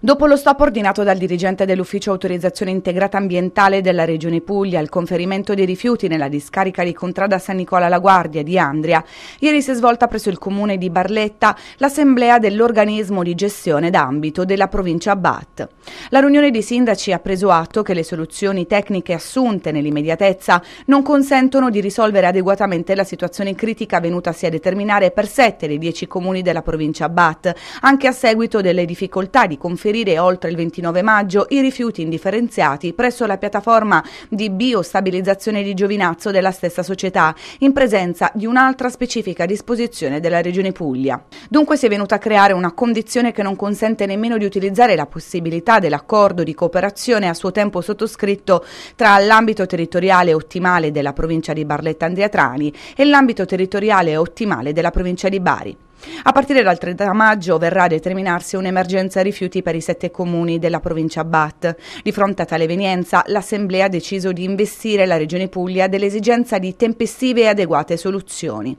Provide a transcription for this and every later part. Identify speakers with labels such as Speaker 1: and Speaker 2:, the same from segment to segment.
Speaker 1: Dopo lo stop ordinato dal dirigente dell'Ufficio Autorizzazione Integrata Ambientale della Regione Puglia al conferimento dei rifiuti nella discarica di Contrada San Nicola La Guardia di Andria, ieri si è svolta presso il comune di Barletta l'assemblea dell'organismo di gestione d'ambito della provincia BAT. La riunione dei sindaci ha preso atto che le soluzioni tecniche assunte nell'immediatezza non consentono di risolvere adeguatamente la situazione critica venutasi a determinare per 7 dei 10 comuni della provincia BAT, anche a seguito delle difficoltà di conferimento trasferire oltre il 29 maggio i rifiuti indifferenziati presso la piattaforma di biostabilizzazione di Giovinazzo della stessa società, in presenza di un'altra specifica disposizione della Regione Puglia. Dunque si è venuta a creare una condizione che non consente nemmeno di utilizzare la possibilità dell'accordo di cooperazione a suo tempo sottoscritto tra l'ambito territoriale ottimale della provincia di Barletta Andriatrani e l'ambito territoriale ottimale della provincia di Bari. A partire dal 30 maggio verrà a determinarsi un'emergenza rifiuti per i sette comuni della provincia BAT. Di fronte a tale evenienza, l'Assemblea ha deciso di investire la Regione Puglia dell'esigenza di tempestive e adeguate soluzioni.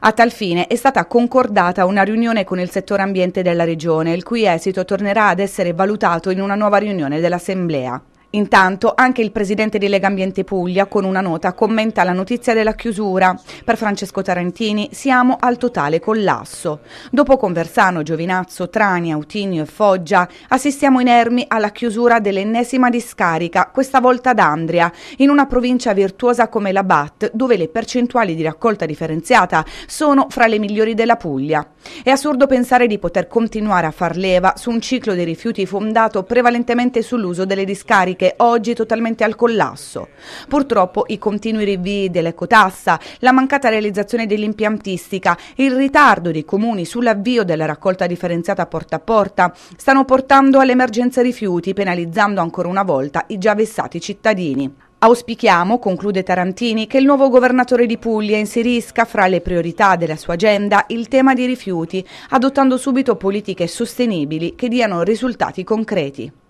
Speaker 1: A tal fine è stata concordata una riunione con il settore ambiente della Regione, il cui esito tornerà ad essere valutato in una nuova riunione dell'Assemblea. Intanto anche il presidente di Lega Ambiente Puglia con una nota commenta la notizia della chiusura. Per Francesco Tarantini siamo al totale collasso. Dopo Conversano, Giovinazzo, Trani, Autinio e Foggia assistiamo inermi alla chiusura dell'ennesima discarica, questa volta ad Andria, in una provincia virtuosa come la BAT dove le percentuali di raccolta differenziata sono fra le migliori della Puglia. È assurdo pensare di poter continuare a far leva su un ciclo dei rifiuti fondato prevalentemente sull'uso delle discariche, oggi totalmente al collasso. Purtroppo i continui rinvii dell'ecotassa, la mancata realizzazione dell'impiantistica, il ritardo dei comuni sull'avvio della raccolta differenziata porta a porta stanno portando all'emergenza rifiuti, penalizzando ancora una volta i già vessati cittadini. Auspichiamo, conclude Tarantini, che il nuovo governatore di Puglia inserisca fra le priorità della sua agenda il tema dei rifiuti, adottando subito politiche sostenibili che diano risultati concreti.